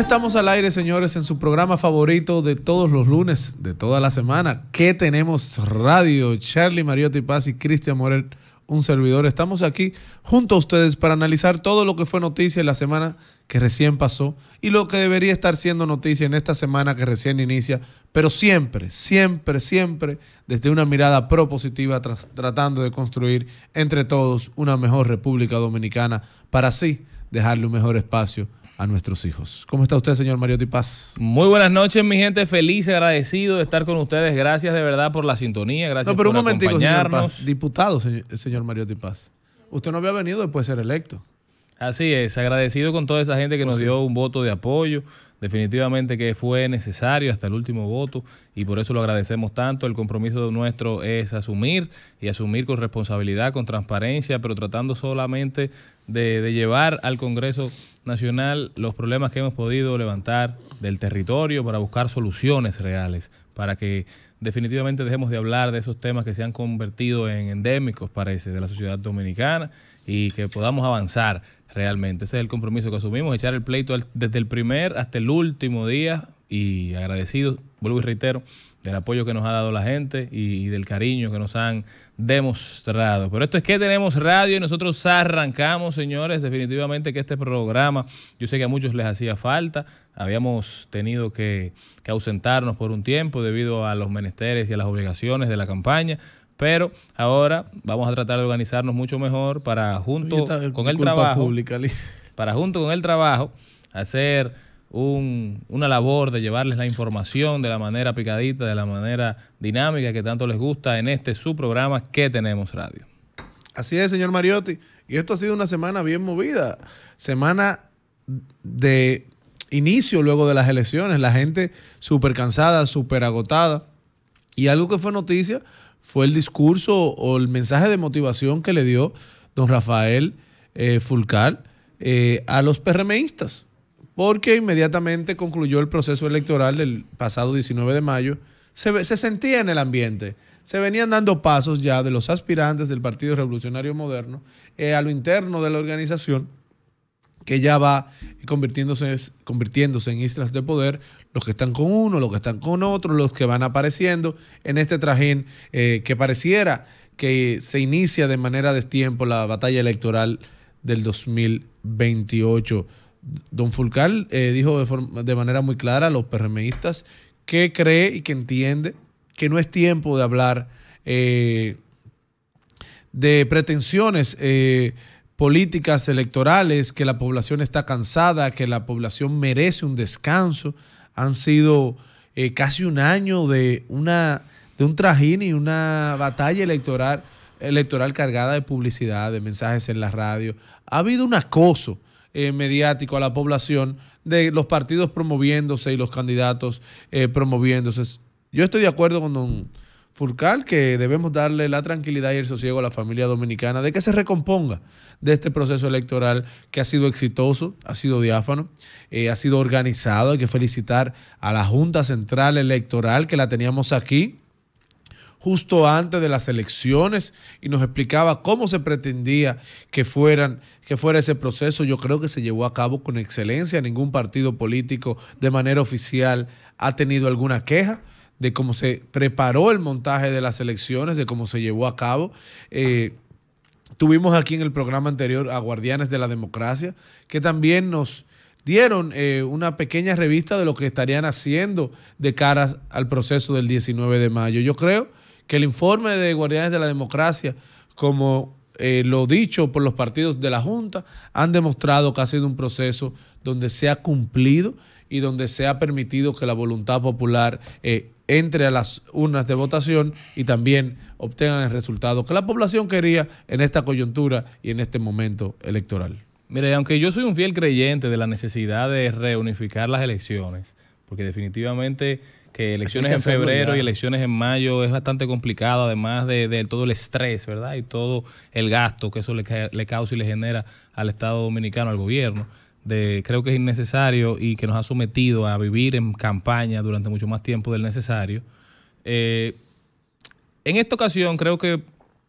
estamos al aire, señores, en su programa favorito de todos los lunes, de toda la semana. ¿Qué tenemos? Radio, Charlie Mariotti Paz y Cristian Morel, un servidor. Estamos aquí junto a ustedes para analizar todo lo que fue noticia en la semana que recién pasó y lo que debería estar siendo noticia en esta semana que recién inicia, pero siempre, siempre, siempre desde una mirada propositiva, tratando de construir entre todos una mejor República Dominicana para así dejarle un mejor espacio a nuestros hijos. ¿Cómo está usted, señor Mario Paz? Muy buenas noches, mi gente. Feliz, agradecido de estar con ustedes. Gracias de verdad por la sintonía. Gracias no, pero por un acompañarnos. Señor Diputado, señor Mario dipaz. Usted no había venido después de ser electo. Así es, agradecido con toda esa gente que nos pues dio un voto de apoyo, definitivamente que fue necesario hasta el último voto y por eso lo agradecemos tanto. El compromiso nuestro es asumir y asumir con responsabilidad, con transparencia, pero tratando solamente de, de llevar al Congreso Nacional los problemas que hemos podido levantar del territorio para buscar soluciones reales, para que definitivamente dejemos de hablar de esos temas que se han convertido en endémicos, parece, de la sociedad dominicana y que podamos avanzar realmente. Ese es el compromiso que asumimos, echar el pleito desde el primer hasta el último día y agradecidos, vuelvo y reitero, del apoyo que nos ha dado la gente y, del cariño que nos han demostrado. Pero esto es que tenemos radio y nosotros arrancamos, señores, definitivamente que este programa, yo sé que a muchos les hacía falta, habíamos tenido que, que ausentarnos por un tiempo debido a los menesteres y a las obligaciones de la campaña, pero ahora vamos a tratar de organizarnos mucho mejor para junto con el trabajo, para junto con el trabajo hacer una labor de llevarles la información de la manera picadita, de la manera dinámica que tanto les gusta en este su programa que tenemos radio. Así es, señor Mariotti. Y esto ha sido una semana bien movida. Semana de inicio luego de las elecciones. La gente súper cansada, súper agotada. Y algo que fue noticia fue el discurso o el mensaje de motivación que le dio don Rafael eh, Fulcal eh, a los PRMistas, porque inmediatamente concluyó el proceso electoral del pasado 19 de mayo, se, sentía en el ambiente, se venían dando pasos ya de los aspirantes del Partido Revolucionario Moderno eh, a lo interno de la organización, que ya va y convirtiéndose, convirtiéndose en islas de poder, los que están con uno, los que están con otro, los que van apareciendo en este trajín eh, que pareciera que se inicia de manera destiempo la batalla electoral del 2028. Don Fulcal eh, dijo de, forma, manera muy clara a los PRMistas que cree y que entiende que no es tiempo de hablar eh, de pretensiones políticas electorales, que la población está cansada, que la población merece un descanso. Han sido eh, casi un año de, una, de un trajín y una batalla electoral, electoral cargada de publicidad, de mensajes en la radio. Ha habido un acoso eh, mediático a la población de los partidos promoviéndose y los candidatos eh, promoviéndose. Yo estoy de acuerdo con don que debemos darle la tranquilidad y el sosiego a la familia dominicana de que se recomponga de este proceso electoral que ha sido exitoso, ha sido diáfano, eh, ha sido organizado. Hay que felicitar a la Junta Central Electoral que la teníamos aquí justo antes de las elecciones y nos explicaba cómo se pretendía que fueran que fuera ese proceso. Yo creo que se llevó a cabo con excelencia. Ningún partido político de manera oficial ha tenido alguna queja de cómo se preparó el montaje de las elecciones, de cómo se llevó a cabo. Eh, tuvimos aquí en el programa anterior a Guardianes de la Democracia, que también nos dieron eh, una pequeña revista de lo que estarían haciendo de cara al proceso del 19 de mayo. Yo creo que el informe de Guardianes de la Democracia, como eh, lo dicho por los partidos de la Junta, han demostrado que ha sido un proceso donde se ha cumplido y donde se ha permitido que la voluntad popular entre a las urnas de votación y también obtengan el resultado que la población quería en esta coyuntura y en este momento electoral. Mire, aunque yo soy un fiel creyente de la necesidad de reunificar las elecciones, porque definitivamente que elecciones en febrero y elecciones en mayo es bastante complicado, además de, todo el estrés, ¿verdad? Y todo el gasto que eso le, le causa y le genera al Estado Dominicano, al gobierno creo que es innecesario y que nos ha sometido a vivir en campaña durante mucho más tiempo del necesario. Eh, en esta ocasión creo que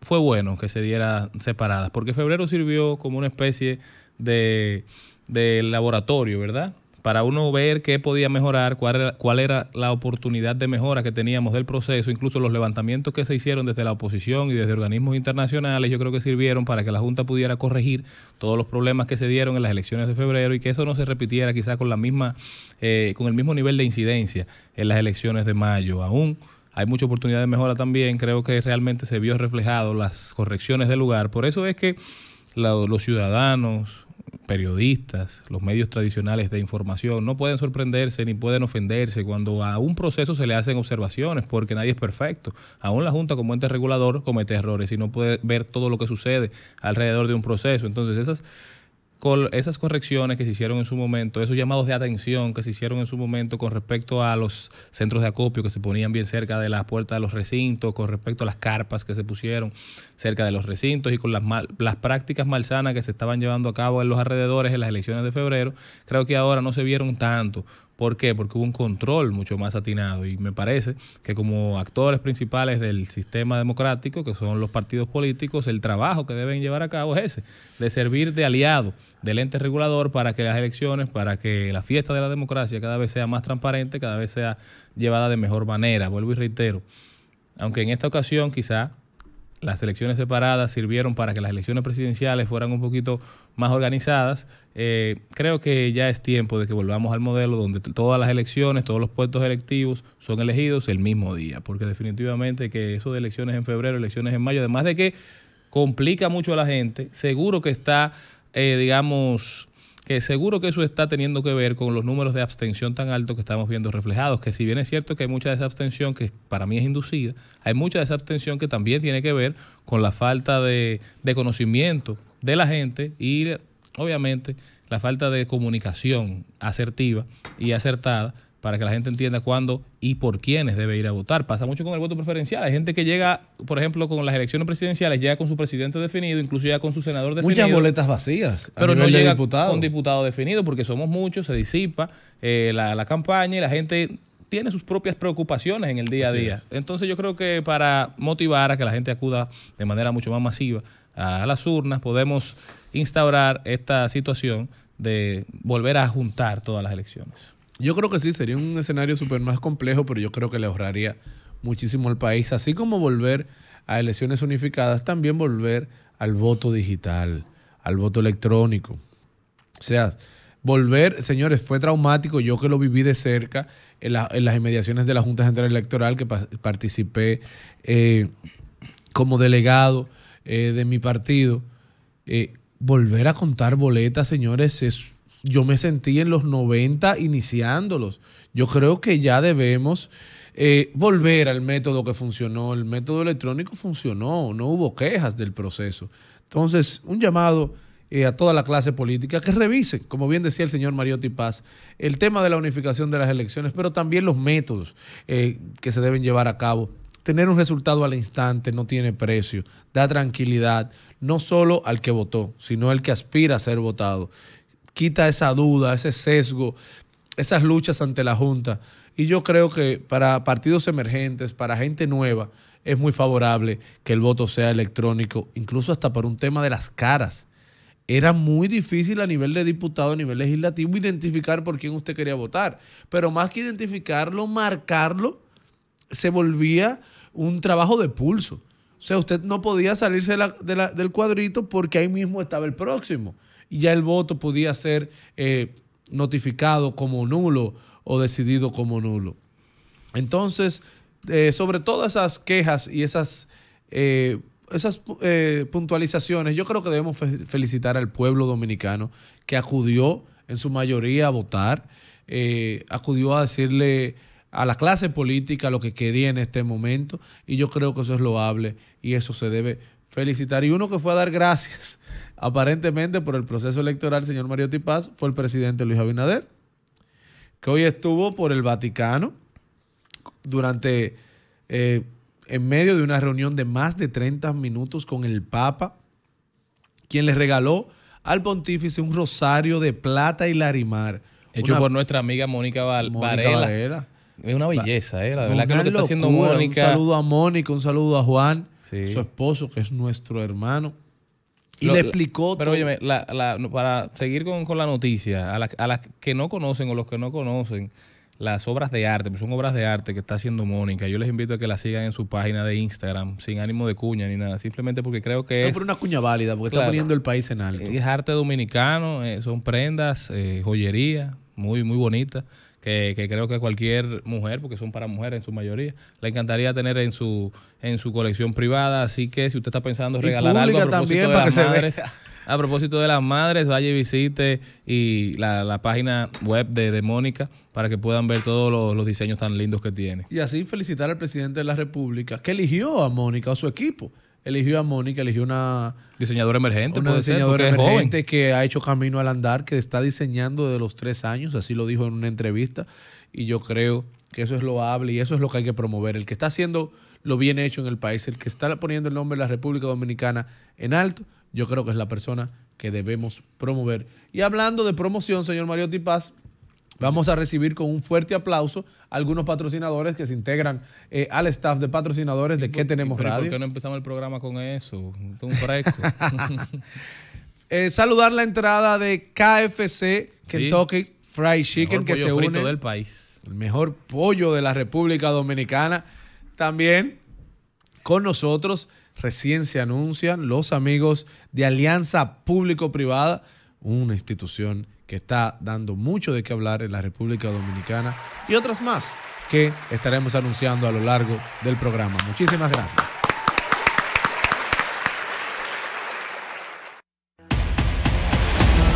fue bueno que se diera separadas, porque febrero sirvió como una especie de, de laboratorio, ¿verdad? para uno ver qué podía mejorar, cuál era, la oportunidad de mejora que teníamos del proceso, incluso los levantamientos que se hicieron desde la oposición y desde organismos internacionales, yo creo que sirvieron para que la Junta pudiera corregir todos los problemas que se dieron en las elecciones de febrero y que eso no se repitiera quizás con la misma, eh, con el mismo nivel de incidencia en las elecciones de mayo. Aún hay mucha oportunidad de mejora también, creo que realmente se vio reflejado las correcciones del lugar. Por eso es que los ciudadanos, periodistas, los medios tradicionales de información, no pueden sorprenderse ni pueden ofenderse cuando a un proceso se le hacen observaciones, porque nadie es perfecto. Aún la Junta como ente regulador comete errores y no puede ver todo lo que sucede alrededor de un proceso. Entonces, esas esas correcciones que se hicieron en su momento, esos llamados de atención que se hicieron en su momento con respecto a los centros de acopio que se ponían bien cerca de las puertas de los recintos, con respecto a las carpas que se pusieron cerca de los recintos y con las, las prácticas malsanas que se estaban llevando a cabo en los alrededores en las elecciones de febrero, creo que ahora no se vieron tanto ¿Por qué? Porque hubo un control mucho más atinado y me parece que como actores principales del sistema democrático, que son los partidos políticos, el trabajo que deben llevar a cabo es ese, de servir de aliado del ente regulador para que las elecciones, para que la fiesta de la democracia cada vez sea más transparente, cada vez sea llevada de mejor manera. Vuelvo y reitero, aunque en esta ocasión quizá las elecciones separadas sirvieron para que las elecciones presidenciales fueran un poquito más organizadas. Eh, creo que ya es tiempo de que volvamos al modelo donde todas las elecciones, todos los puestos electivos son elegidos el mismo día, porque definitivamente que eso de elecciones en febrero, elecciones en mayo, además de que complica mucho a la gente, seguro que está, eh, digamos, que seguro que eso está teniendo que ver con los números de abstención tan altos que estamos viendo reflejados, que si bien es cierto que hay mucha de esa abstención que para mí es inducida, hay mucha de esa abstención que también tiene que ver con la falta de, conocimiento de la gente y obviamente la falta de comunicación asertiva y acertada para que la gente entienda cuándo y por quiénes debe ir a votar. Pasa mucho con el voto preferencial. Hay gente que llega, por ejemplo, con las elecciones presidenciales, llega con su presidente definido, incluso ya con su senador definido. Muchas boletas vacías. Pero no llega con diputado definido porque somos muchos, se disipa eh, la campaña y la gente tiene sus propias preocupaciones en el día a día. Entonces yo creo que para motivar a que la gente acuda de manera mucho más masiva a las urnas, podemos instaurar esta situación de volver a juntar todas las elecciones. Yo creo que sí, sería un escenario súper más complejo, pero yo creo que le ahorraría muchísimo al país, así como volver a elecciones unificadas, también volver al voto digital, al voto electrónico. O sea, volver, señores, fue traumático, yo que lo viví de cerca en, las inmediaciones de la Junta Central Electoral, que participé eh, como delegado eh, de mi partido. Eh, volver a contar boletas, señores, es yo me sentí en los 90 iniciándolos. Yo creo que ya debemos eh, volver al método que funcionó. El método electrónico funcionó, no hubo quejas del proceso. Entonces, un llamado eh, a toda la clase política que revise, como bien decía el señor Mariotti Paz, el tema de la unificación de las elecciones, pero también los métodos eh, que se deben llevar a cabo. Tener un resultado al instante no tiene precio, da tranquilidad, no solo al que votó, sino al que aspira a ser votado quita esa duda, ese sesgo, esas luchas ante la Junta. Y yo creo que para partidos emergentes, para gente nueva, es muy favorable que el voto sea electrónico, incluso hasta por un tema de las caras. Era muy difícil a nivel de diputado, a nivel legislativo, identificar por quién usted quería votar. Pero más que identificarlo, marcarlo, se volvía un trabajo de pulso. O sea, usted no podía salirse del cuadrito porque ahí mismo estaba el próximo ya el voto podía ser eh, notificado como nulo o decidido como nulo. Entonces, eh, sobre todas esas quejas y esas, eh, esas puntualizaciones, yo creo que debemos felicitar al pueblo dominicano que acudió en su mayoría a votar, acudió a decirle a la clase política lo que quería en este momento y yo creo que eso es loable y eso se debe felicitar. Y uno que fue a dar gracias Aparentemente, por el proceso electoral, señor Mario Tipaz, fue el presidente Luis Abinader, que hoy estuvo por el Vaticano durante, eh, en medio de una reunión de más de 30 minutos con el Papa, quien le regaló al pontífice un rosario de plata y larimar. Hecho por nuestra amiga Mónica, Varela. Es una belleza, ¿eh? La verdad que lo que está haciendo Mónica. Un saludo a Mónica, un saludo a Juan, su esposo, que es nuestro hermano. Y le explicó. Pero oye, para seguir con, la noticia, a las, a las que no conocen o los que no conocen las obras de arte, pues son obras de arte que está haciendo Mónica. Yo les invito a que la sigan en su página de Instagram, sin ánimo de cuña ni nada, simplemente porque creo que es. una cuña válida, porque está poniendo el país en alto. Es arte dominicano, eh, son prendas, eh, joyería, muy, muy bonita que, creo que cualquier mujer, porque son para mujeres en su mayoría, le encantaría tener en su en su colección privada. Así que si usted está pensando en regalar algo a propósito de las madres, a propósito de las madres, vaya y visite y la, página web de, Mónica para que puedan ver todos los, los, diseños tan lindos que tiene. Y así felicitar al presidente de la República que eligió a Mónica o su equipo eligió a Mónica, eligió una diseñadora emergente, una diseñadora emergente que ha hecho camino al andar, que está diseñando desde los tres años, así lo dijo en una entrevista, y yo creo que eso es loable y eso es lo que hay que promover. El que está haciendo lo bien hecho en el país, el que está poniendo el nombre de la República Dominicana en alto, yo creo que es la persona que debemos promover. Y hablando de promoción, señor Mario Tipaz, Vamos a recibir con un fuerte aplauso a algunos patrocinadores que se integran eh, al staff de patrocinadores de Que tenemos radio. ¿Por qué no empezamos el programa con eso? Eh, saludar la entrada de KFC que toque Fried Chicken que pollo del país, el mejor pollo de la República Dominicana. También con nosotros recién se anuncian los amigos de Alianza Público Privada, una institución está dando mucho de qué hablar en la República Dominicana y otras más que estaremos anunciando a lo largo del programa. Muchísimas gracias.